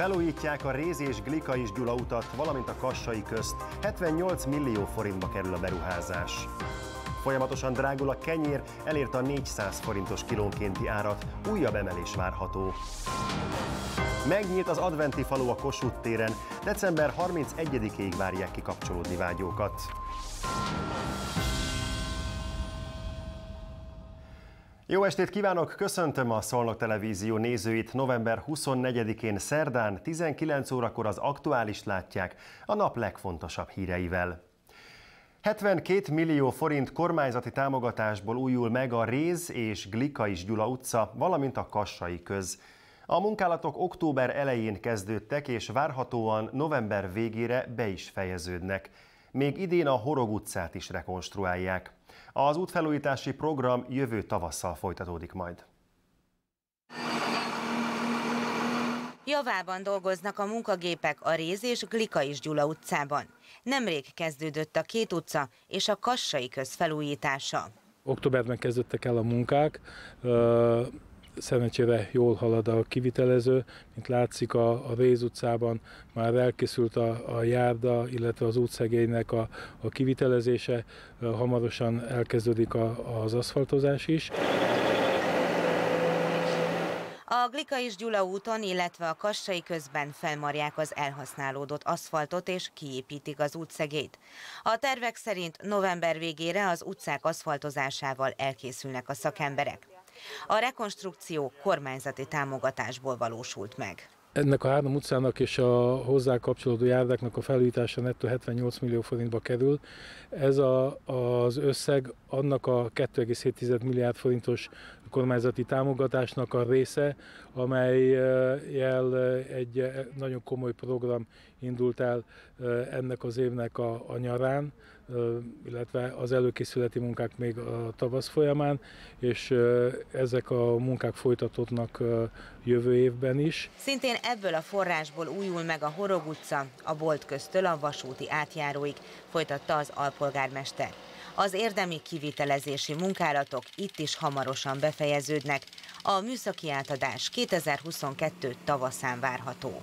Felújítják a Rézi és Glika is Gyula utat, valamint a Kassai közt. 78 millió forintba kerül a beruházás. Folyamatosan drágul a kenyér, elérte a 400 forintos kilónkénti árat, újabb emelés várható. Megnyílt az adventi falu a Kossuth téren, december 31-ig várják ki kapcsolódni vágyókat. Jó estét kívánok, köszöntöm a Szolnok Televízió nézőit. November 24-én szerdán 19 órakor az aktuális látják a nap legfontosabb híreivel. 72 millió forint kormányzati támogatásból újul meg a Réz és Glika is Gyula utca, valamint a Kassai köz. A munkálatok október elején kezdődtek, és várhatóan november végére be is fejeződnek. Még idén a Horog utcát is rekonstruálják. Az útfelújítási program jövő tavasszal folytatódik majd. Javában dolgoznak a munkagépek a Réz és Glika is Gyula utcában. Nemrég kezdődött a két utca és a Kassai köz felújítása. Októberben kezdődtek el a munkák, szerencsére jól halad a kivitelező. Mint látszik, a, a Véz utcában már elkészült a, a járda, illetve az útszegénynek a, a kivitelezése. Hamarosan elkezdődik a, az aszfaltozás is. A Glika és Gyula úton, illetve a Kassai közben felmarják az elhasználódott aszfaltot és kiépítik az útszegét. A tervek szerint november végére az utcák aszfaltozásával elkészülnek a szakemberek. A rekonstrukció kormányzati támogatásból valósult meg. Ennek a három utcának és a hozzá kapcsolódó járdáknak a felújítása nettó 78 millió forintba kerül. Ez a, az összeg annak a 2,7 milliárd forintos kormányzati támogatásnak a része, amelyel egy nagyon komoly program indult el eh, ennek az évnek a, a nyarán, illetve az előkészületi munkák még a tavasz folyamán, és ezek a munkák folytatódnak jövő évben is. Szintén ebből a forrásból újul meg a Horog utca, a Bolt köztől a vasúti átjáróig, folytatta az alpolgármester. Az érdemi kivitelezési munkálatok itt is hamarosan befejeződnek. A műszaki átadás 2022 tavaszán várható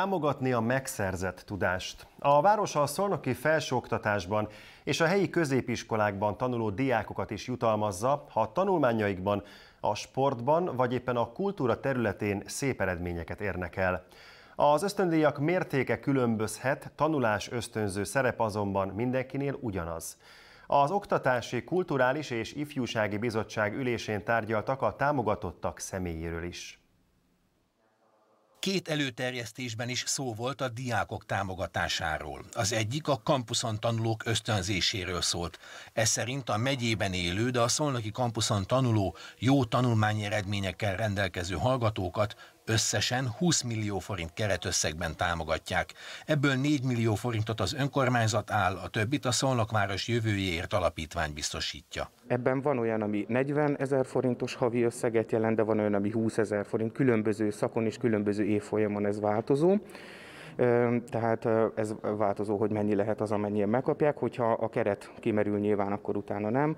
támogatni a megszerzett tudást. A város a szolnoki felsőoktatásban és a helyi középiskolákban tanuló diákokat is jutalmazza, ha a tanulmányaikban, a sportban vagy éppen a kultúra területén szép eredményeket érnek el. Az ösztöndíjak mértéke különbözhet, tanulás ösztönző szerep azonban mindenkinél ugyanaz. Az Oktatási, Kulturális és Ifjúsági Bizottság ülésén tárgyaltak a támogatottak személyéről is. Két előterjesztésben is szó volt a diákok támogatásáról. Az egyik a kampuszon tanulók ösztönzéséről szólt. Ez szerint a megyében élő, de a szolnoki kampuszon tanuló jó tanulmányi eredményekkel rendelkező hallgatókat Összesen 20 millió forint keretösszegben támogatják. Ebből 4 millió forintot az önkormányzat áll, a többit a Szolnokváros jövőjéért alapítvány biztosítja. Ebben van olyan, ami 40 ezer forintos havi összeget jelent, de van olyan, ami 20 ezer forint. Különböző szakon és különböző évfolyamon ez változó. Tehát ez változó, hogy mennyi lehet az, amennyien megkapják. Hogyha a keret kimerül nyilván, akkor utána nem.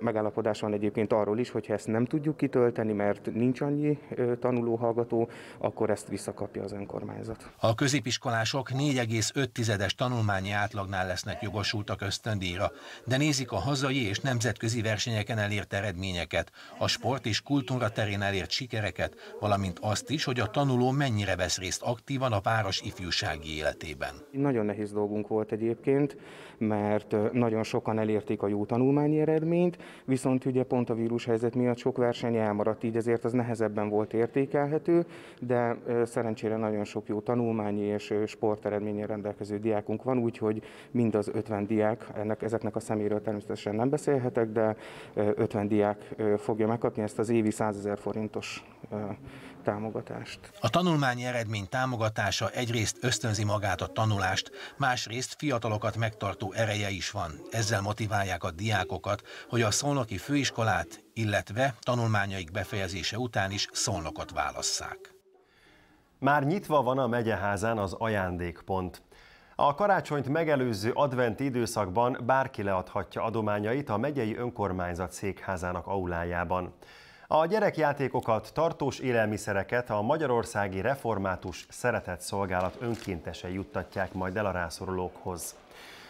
Megállapodás van egyébként arról is, hogyha ezt nem tudjuk kitölteni, mert nincs annyi tanuló-hallgató, akkor ezt visszakapja az önkormányzat. A középiskolások 4,5-es tanulmányi átlagnál lesznek jogosultak ösztöndíjra, de nézik a hazai és nemzetközi versenyeken elért eredményeket, a sport és kultúra terén elért sikereket, valamint azt is, hogy a tanuló mennyire vesz részt aktívan a város ifjú ifjúsági életében? Nagyon nehéz dolgunk volt egyébként, mert nagyon sokan elérték a jó tanulmányi eredményt, viszont ugye pont a helyzet miatt sok verseny elmaradt, így ezért az nehezebben volt értékelhető, de szerencsére nagyon sok jó tanulmányi és sporteredménye rendelkező diákunk van, úgyhogy mind az 50 diák, ennek, ezeknek a szeméről természetesen nem beszélhetek, de 50 diák fogja megkapni ezt az évi 100 ezer forintos támogatást. A tanulmányi eredmény támogatása egyrészt ösztönzi magát a tanulást, másrészt fiatalokat megtartó ereje is van. Ezzel motiválják a diákokat, hogy a szolnoki főiskolát, illetve tanulmányaik befejezése után is szolnokot válasszák. Már nyitva van a megyeházán az ajándékpont. A karácsonyt megelőző adventi időszakban bárki leadhatja adományait a megyei önkormányzat székházának aulájában. A gyerekjátékokat, tartós élelmiszereket a Magyarországi Református Szeretett Szolgálat önkéntesei juttatják majd el a rászorulókhoz.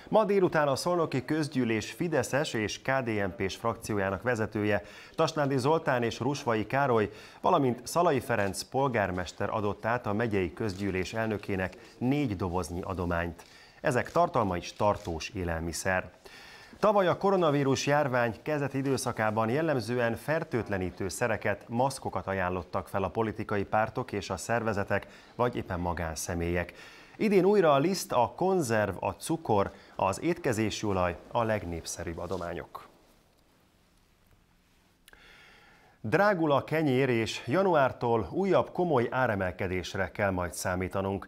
Ma délután a Szolnoki Közgyűlés Fideszes és KDNP-s frakciójának vezetője Tasnádi Zoltán és Rusvai Károly, valamint Szalai Ferenc polgármester adott át a megyei közgyűlés elnökének négy doboznyi adományt. Ezek tartalma is tartós élelmiszer. Tavaly a koronavírus járvány kezdeti időszakában jellemzően fertőtlenítő szereket, maszkokat ajánlottak fel a politikai pártok és a szervezetek, vagy éppen magánszemélyek. Idén újra a liszt, a konzerv, a cukor, az étkezési olaj a legnépszerűbb adományok. Drágul a kenyér, és januártól újabb komoly áremelkedésre kell majd számítanunk.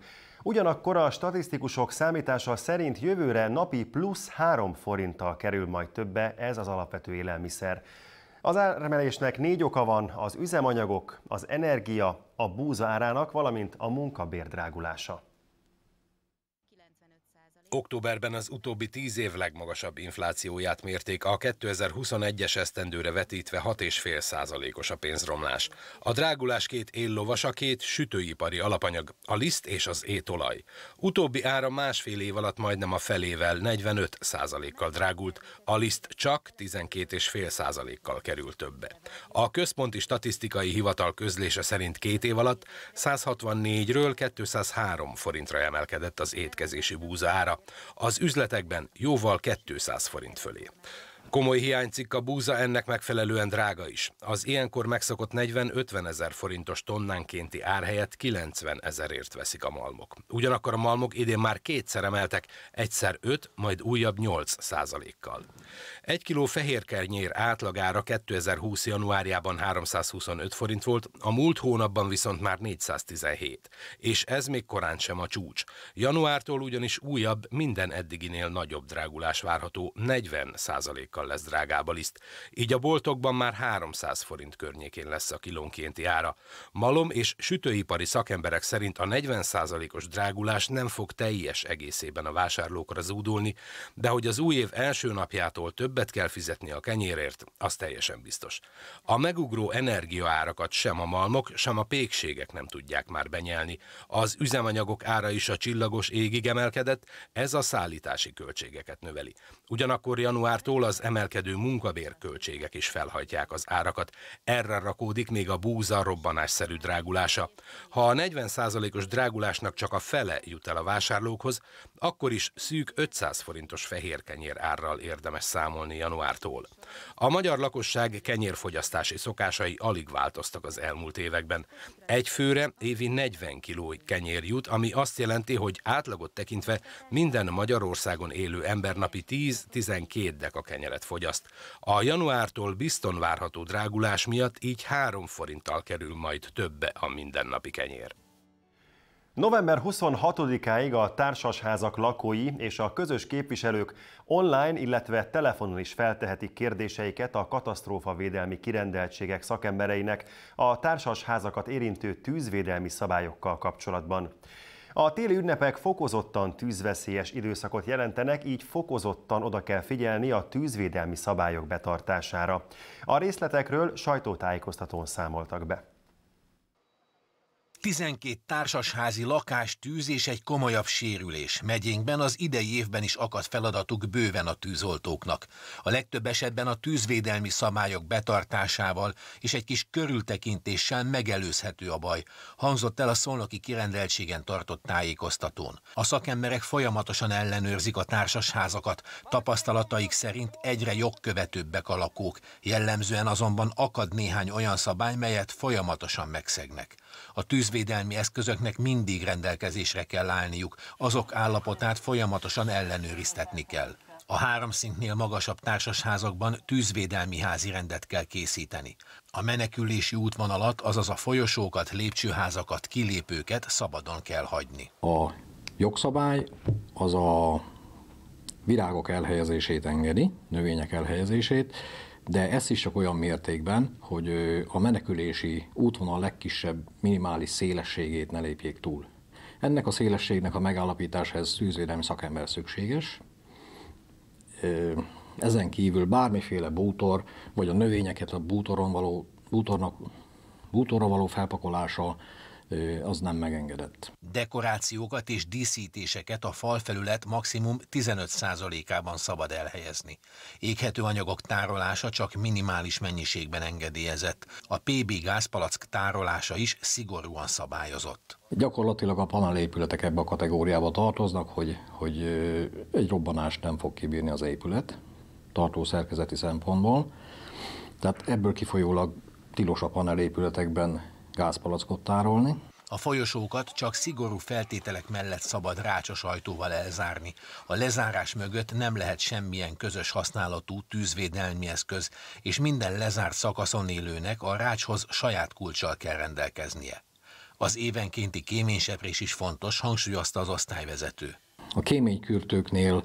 Ugyanakkor a statisztikusok számítása szerint jövőre napi plusz 3 forinttal kerül majd többe ez az alapvető élelmiszer. Az áremelésnek négy oka van, az üzemanyagok, az energia, a búza árának, valamint a munkabér drágulása. Októberben az utóbbi tíz év legmagasabb inflációját mérték a 2021-es esztendőre vetítve 6,5 százalékos a pénzromlás. A drágulás két éllovas, a két sütőipari alapanyag, a liszt és az étolaj. Utóbbi ára másfél év alatt majdnem a felével 45 százalékkal drágult, a liszt csak 12,5 százalékkal került többe. A Központi Statisztikai Hivatal közlése szerint két év alatt 164-ről 203 forintra emelkedett az étkezési búza ára, az üzletekben jóval 200 forint fölé. Komoly hiánycikk a búza ennek megfelelően drága is. Az ilyenkor megszokott 40-50 ezer forintos tonnánkénti ár helyett 90 ezerért veszik a malmok. Ugyanakkor a malmok idén már kétszer emeltek, egyszer 5, majd újabb 8 százalékkal. Egy kiló fehérkernyér átlagára 2020. januárjában 325 forint volt, a múlt hónapban viszont már 417. És ez még korán sem a csúcs. Januártól ugyanis újabb, minden eddiginél nagyobb drágulás várható, 40 kal lesz drágább a liszt. Így a boltokban már 300 forint környékén lesz a kilónkénti ára. Malom és sütőipari szakemberek szerint a 40 os drágulás nem fog teljes egészében a vásárlókra zúdulni, de hogy az új év első napjától több többet kell fizetni a kenyérért, az teljesen biztos. A megugró energiaárakat sem a malmok, sem a pékségek nem tudják már benyelni. Az üzemanyagok ára is a csillagos égig emelkedett, ez a szállítási költségeket növeli. Ugyanakkor januártól az emelkedő munkabérköltségek is felhajtják az árakat. Erre rakódik még a búza robbanásszerű drágulása. Ha a 40%-os drágulásnak csak a fele jut el a vásárlókhoz, akkor is szűk 500 forintos fehér kenyér árral érdemes számolni számolni januártól. A magyar lakosság kenyérfogyasztási szokásai alig változtak az elmúlt években. Egy főre évi 40 kiló kenyér jut, ami azt jelenti, hogy átlagot tekintve minden Magyarországon élő ember napi 10-12 a kenyeret fogyaszt. A januártól bizton várható drágulás miatt így 3 forinttal kerül majd többe a mindennapi kenyér. November 26-áig a társasházak lakói és a közös képviselők online, illetve telefonon is feltehetik kérdéseiket a katasztrófavédelmi kirendeltségek szakembereinek a társasházakat érintő tűzvédelmi szabályokkal kapcsolatban. A téli ünnepek fokozottan tűzveszélyes időszakot jelentenek, így fokozottan oda kell figyelni a tűzvédelmi szabályok betartására. A részletekről sajtótájékoztatón számoltak be. 12 társasházi tűz és egy komolyabb sérülés. Megyénkben az idei évben is akad feladatuk bőven a tűzoltóknak. A legtöbb esetben a tűzvédelmi szabályok betartásával és egy kis körültekintéssel megelőzhető a baj, hangzott el a szolnoki kirendeltségen tartott tájékoztatón. A szakemberek folyamatosan ellenőrzik a társasházakat, tapasztalataik szerint egyre jogkövetőbbek a lakók, jellemzően azonban akad néhány olyan szabály, melyet folyamatosan megszegnek. A tűz közvédelmi eszközöknek mindig rendelkezésre kell állniuk, azok állapotát folyamatosan ellenőriztetni kell. A három szintnél magasabb társasházakban tűzvédelmi házi rendet kell készíteni. A menekülési útvonalat, azaz a folyosókat, lépcsőházakat, kilépőket szabadon kell hagyni. A jogszabály az a virágok elhelyezését engedi, növények elhelyezését, de ez is csak olyan mértékben, hogy a menekülési útvonal legkisebb minimális szélességét ne lépjék túl. Ennek a szélességnek a megállapításához szűzvédelmi szakember szükséges. Ezen kívül bármiféle bútor, vagy a növényeket a bútoron való, bútornak, bútorra való felpakolása, az nem megengedett. Dekorációkat és díszítéseket a falfelület maximum 15%-ában szabad elhelyezni. Éghető anyagok tárolása csak minimális mennyiségben engedélyezett. A PB gázpalack tárolása is szigorúan szabályozott. Gyakorlatilag a panelépületek ebbe a kategóriába tartoznak, hogy, hogy egy robbanást nem fog kibírni az épület tartó szerkezeti szempontból. Tehát ebből kifolyólag tilos a panelépületekben gázpalackot tárolni. A folyosókat csak szigorú feltételek mellett szabad rácsos ajtóval elzárni. A lezárás mögött nem lehet semmilyen közös használatú tűzvédelmi eszköz, és minden lezárt szakaszon élőnek a rácshoz saját kulcsal kell rendelkeznie. Az évenkénti kéményseprés is fontos, hangsúlyozta az osztályvezető. A kéménykürtőknél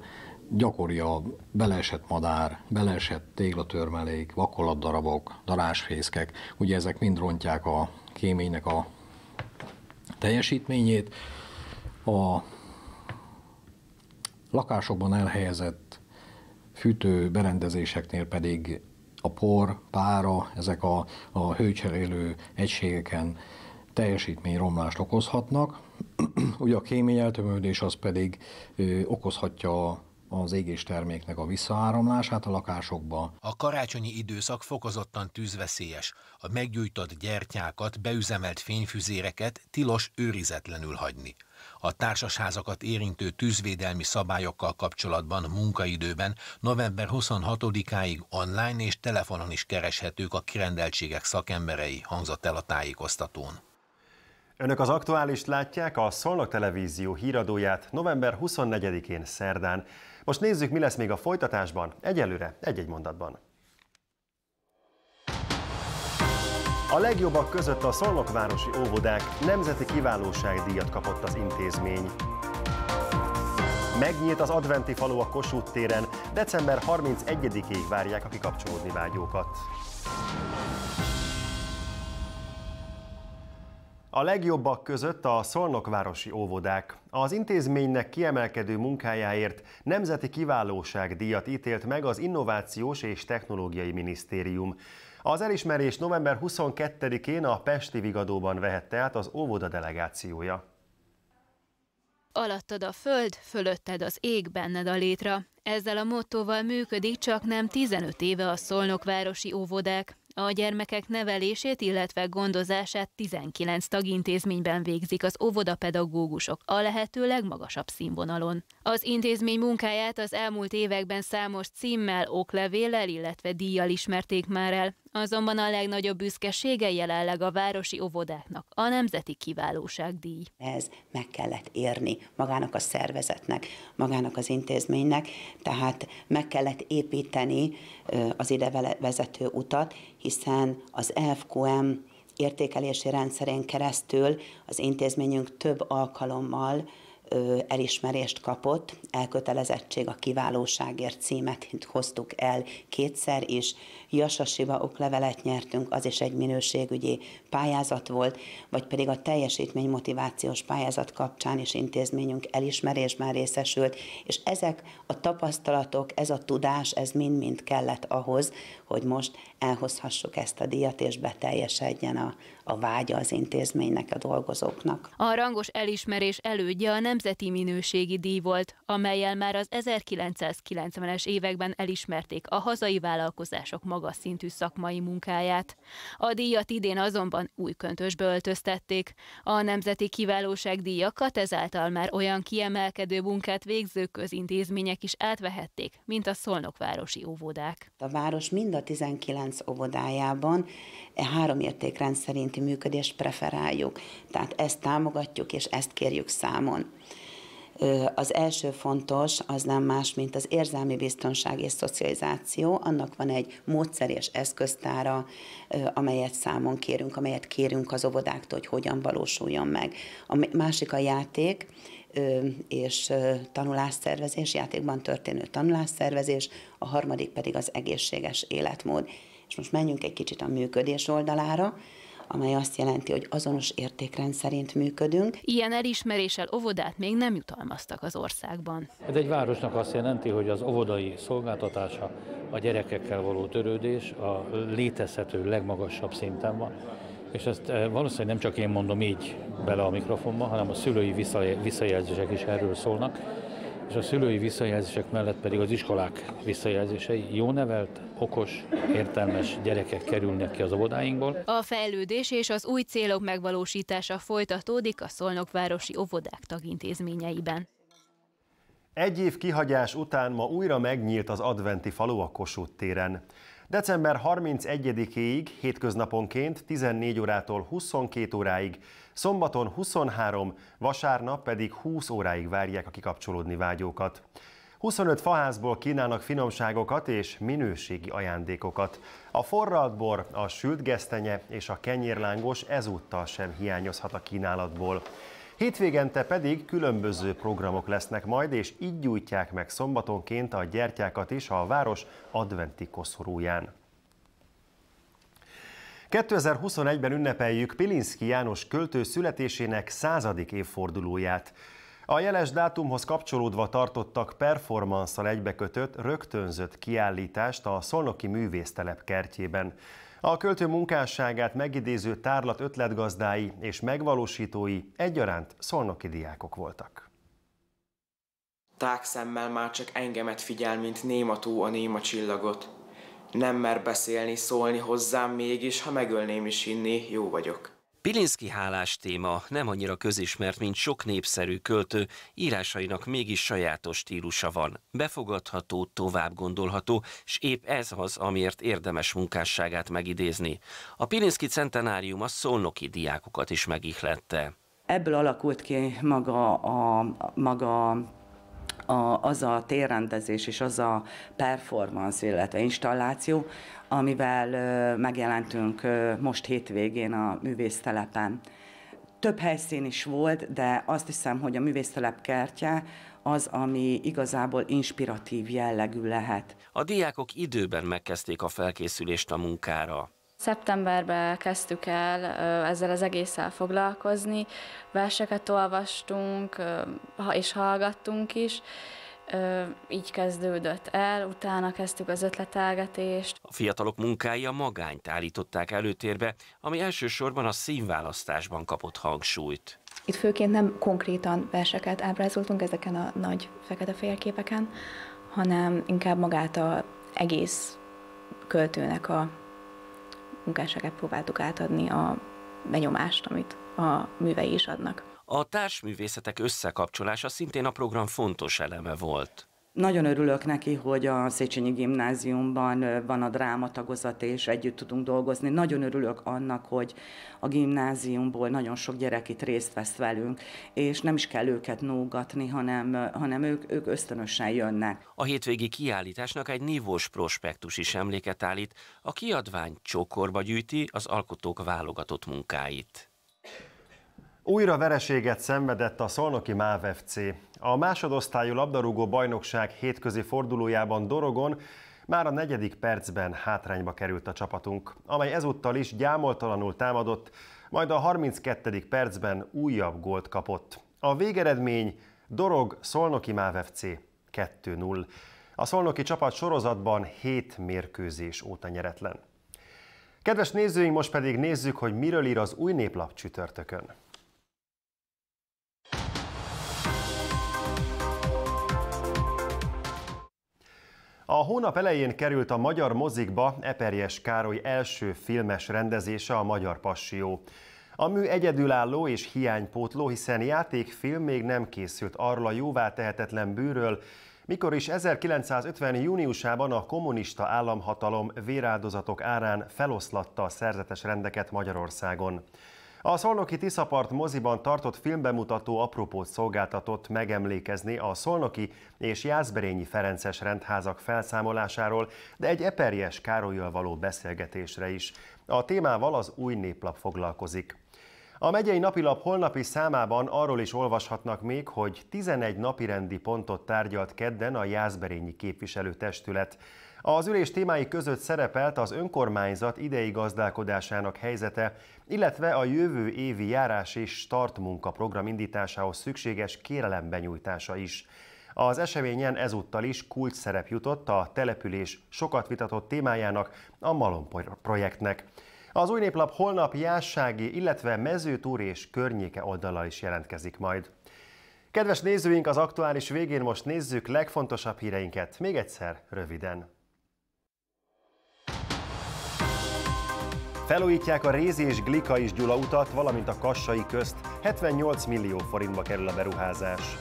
gyakori a beleesett madár, beleesett téglatörmelék, vakolatdarabok, darásfészkek, ugye ezek mind rontják a kéménynek a teljesítményét. A lakásokban elhelyezett fűtő berendezéseknél pedig a por, pára, ezek a, a hőcserélő egységeken teljesítményromlást okozhatnak. Ugye a kémény eltömődés az pedig ö, okozhatja az terméknek a visszaáramlását a lakásokba. A karácsonyi időszak fokozottan tűzveszélyes. A meggyújtott gyertyákat, beüzemelt fényfüzéreket tilos őrizetlenül hagyni. A társasházakat érintő tűzvédelmi szabályokkal kapcsolatban munkaidőben november 26-áig online és telefonon is kereshetők a kirendeltségek szakemberei, hangzott el a tájékoztatón. Önök az aktuális látják a Szolnok Televízió híradóját november 24-én szerdán. Most nézzük, mi lesz még a folytatásban, egyelőre egy-egy mondatban. A legjobbak között a szolnokvárosi óvodák nemzeti díjat kapott az intézmény. Megnyílt az adventi falu a Kossuth téren, december 31-ig várják a kikapcsolódni vágyókat. A legjobbak között a szolnokvárosi óvodák. Az intézménynek kiemelkedő munkájáért Nemzeti Kiválóság díjat ítélt meg az Innovációs és Technológiai Minisztérium. Az elismerés november 22-én a Pesti Vigadóban vehette át az óvoda delegációja. Alattad a föld, fölötted az ég, benned a létre. Ezzel a mottóval működik csak nem 15 éve a szolnokvárosi óvodák. A gyermekek nevelését, illetve gondozását 19 tagintézményben végzik az óvodapedagógusok, a lehető legmagasabb színvonalon. Az intézmény munkáját az elmúlt években számos címmel, oklevéllel, illetve díjjal ismerték már el. Azonban a legnagyobb büszkesége jelenleg a városi óvodáknak a Nemzeti Kiválóságdíj. Ez meg kellett érni magának a szervezetnek, magának az intézménynek, tehát meg kellett építeni az ide vezető utat, hiszen az FQM értékelési rendszerén keresztül az intézményünk több alkalommal elismerést kapott, elkötelezettség a kiválóságért címet hoztuk el kétszer is, Jasasiva oklevelet nyertünk, az is egy minőségügyi pályázat volt, vagy pedig a teljesítmény motivációs pályázat kapcsán is intézményünk elismerésben részesült, és ezek a tapasztalatok, ez a tudás, ez mind-mind kellett ahhoz, hogy most elhozhassuk ezt a díjat, és beteljesedjen a, a vágya az intézménynek, a dolgozóknak. A rangos elismerés elődje a Nemzeti Minőségi Díj volt, amelyel már az 1990-es években elismerték a hazai vállalkozások maga magas szintű szakmai munkáját. A díjat idén azonban új köntösbe öltöztették. A Nemzeti Kiválóság díjakat ezáltal már olyan kiemelkedő munkát végző közintézmények is átvehették, mint a szolnokvárosi óvodák. A város mind a 19 óvodájában e három értékrend szerinti működést preferáljuk. Tehát ezt támogatjuk és ezt kérjük számon. Az első fontos, az nem más, mint az érzelmi biztonság és szocializáció. Annak van egy módszer és eszköztára, amelyet számon kérünk, amelyet kérünk az óvodáktól, hogy hogyan valósuljon meg. A másik a játék, és tanulásszervezés, játékban történő tanulásszervezés, a harmadik pedig az egészséges életmód. És most menjünk egy kicsit a működés oldalára amely azt jelenti, hogy azonos értékrend szerint működünk. Ilyen elismeréssel óvodát még nem jutalmaztak az országban. Ez egy városnak azt jelenti, hogy az óvodai szolgáltatása, a gyerekekkel való törődés a létezhető legmagasabb szinten van és ezt eh, valószínűleg nem csak én mondom így bele a mikrofonba, hanem a szülői visszajelzések is erről szólnak, és a szülői visszajelzések mellett pedig az iskolák visszajelzései. Jó nevelt, okos, értelmes gyerekek kerülnek ki az óvodáinkból. A fejlődés és az új célok megvalósítása folytatódik a szolnokvárosi óvodák tagintézményeiben. Egy év kihagyás után ma újra megnyílt az adventi falu a Kossuth téren. December 31-ig hétköznaponként 14 órától 22 óráig szombaton 23, vasárnap pedig 20 óráig várják a kikapcsolódni vágyókat. 25 faházból kínálnak finomságokat és minőségi ajándékokat. A forralt bor, a sült gesztenye és a kenyérlángos ezúttal sem hiányozhat a kínálatból. Hétvégente pedig különböző programok lesznek majd, és így gyújtják meg szombatonként a gyertyákat is a város adventi koszorúján. 2021-ben ünnepeljük Pilinszki János költő születésének századik évfordulóját. A jeles dátumhoz kapcsolódva tartottak performanszal egybekötött, rögtönzött kiállítást a Szolnoki Művésztelep kertjében. A költő munkásságát megidéző tárlat ötletgazdái és megvalósítói egyaránt szolnoki diákok voltak. Tágszemmel már csak engemet figyel, mint néma tó a néma csillagot. Nem mer beszélni, szólni hozzám mégis, ha megölném is inni, jó vagyok. Pilinszki hálás téma nem annyira közismert, mint sok népszerű költő, írásainak mégis sajátos stílusa van. Befogadható, tovább gondolható, és épp ez az, amiért érdemes munkásságát megidézni. A Pilinszki centenárium a szolnoki diákokat is megihlette. Ebből alakult ki maga a, maga a, az a térrendezés és az a performance, illetve installáció, amivel ö, megjelentünk ö, most hétvégén a művésztelepen. Több helyszín is volt, de azt hiszem, hogy a művésztelep kertje az, ami igazából inspiratív jellegű lehet. A diákok időben megkezdték a felkészülést a munkára. Szeptemberben kezdtük el ezzel az egésszel foglalkozni, verseket olvastunk és hallgattunk is, így kezdődött el, utána kezdtük az ötletelgetést. A fiatalok munkája magányt állították előtérbe, ami elsősorban a színválasztásban kapott hangsúlyt. Itt főként nem konkrétan verseket ábrázoltunk ezeken a nagy fekete-fehér képeken, hanem inkább magát a egész költőnek a munkásságát próbáltuk átadni a benyomást, amit a művei is adnak. A társművészetek összekapcsolása szintén a program fontos eleme volt. Nagyon örülök neki, hogy a Széchenyi Gimnáziumban van a drámatagozat, és együtt tudunk dolgozni. Nagyon örülök annak, hogy a gimnáziumból nagyon sok gyerek itt részt vesz velünk, és nem is kell őket nógatni, hanem, hanem ők, ők ösztönösen jönnek. A hétvégi kiállításnak egy nívós prospektus is emléket állít. A kiadvány csokorba gyűjti az alkotók válogatott munkáit. Újra vereséget szenvedett a Szolnoki MÁV FC. A másodosztályú labdarúgó bajnokság hétközi fordulójában Dorogon már a negyedik percben hátrányba került a csapatunk, amely ezúttal is gyámoltalanul támadott, majd a 32. percben újabb gólt kapott. A végeredmény Dorog Szolnoki MÁV FC 2-0. A szolnoki csapat sorozatban 7 mérkőzés óta nyeretlen. Kedves nézőink, most pedig nézzük, hogy miről ír az új néplap csütörtökön. A hónap elején került a magyar mozikba Eperjes Károly első filmes rendezése a Magyar Passió. A mű egyedülálló és hiánypótló, hiszen játékfilm még nem készült a jóvá tehetetlen bűről, mikor is 1950. júniusában a kommunista államhatalom véráldozatok árán feloszlatta a szerzetes rendeket Magyarországon. A Szolnoki Tiszapart moziban tartott filmbemutató apropót szolgáltatott megemlékezni a Szolnoki és Jászberényi Ferences rendházak felszámolásáról, de egy eperjes Károlyjal való beszélgetésre is. A témával az új néplap foglalkozik. A megyei napilap holnapi számában arról is olvashatnak még, hogy 11 napirendi pontot tárgyalt kedden a Jászberényi képviselőtestület. Az ülés témái között szerepelt az önkormányzat idei gazdálkodásának helyzete, illetve a jövő évi járás és startmunka program indításához szükséges kérelembenyújtása is. Az eseményen ezúttal is kulcs szerep jutott a település sokat vitatott témájának, a Malom projektnek. Az új néplap holnap jássági, illetve mezőtúr és környéke oldalal is jelentkezik majd. Kedves nézőink, az aktuális végén most nézzük legfontosabb híreinket, még egyszer röviden. Felújítják a Rézi és Glika is Gyula utat, valamint a Kassai közt. 78 millió forintba kerül a beruházás.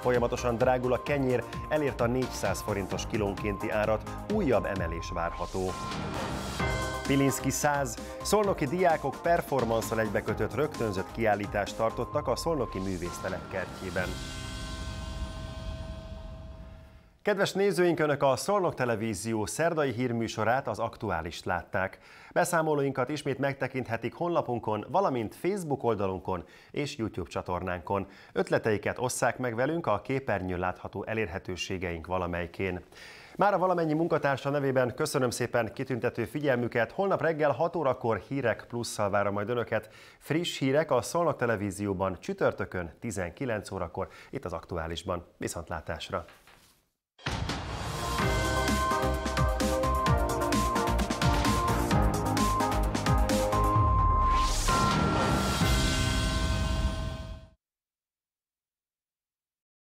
Folyamatosan drágul a kenyér, elért a 400 forintos kilónkénti árat, újabb emelés várható. Pilinszki 100. Szolnoki diákok performanszal egybekötött rögtönzött kiállítást tartottak a Szolnoki Művésztelep kertjében. Kedves nézőink, Önök a Szolnok Televízió szerdai hírműsorát, az aktuális látták. Beszámolóinkat ismét megtekinthetik honlapunkon, valamint Facebook oldalunkon és YouTube csatornánkon. Ötleteiket osszák meg velünk a képernyőn látható elérhetőségeink valamelyikén. Már a valamennyi munkatársa nevében köszönöm szépen kitüntető figyelmüket. Holnap reggel 6 órakor hírek plusszal várom majd Önöket. Friss hírek a Szolnok Televízióban csütörtökön 19 órakor, itt az aktuálisban. Viszontlátásra!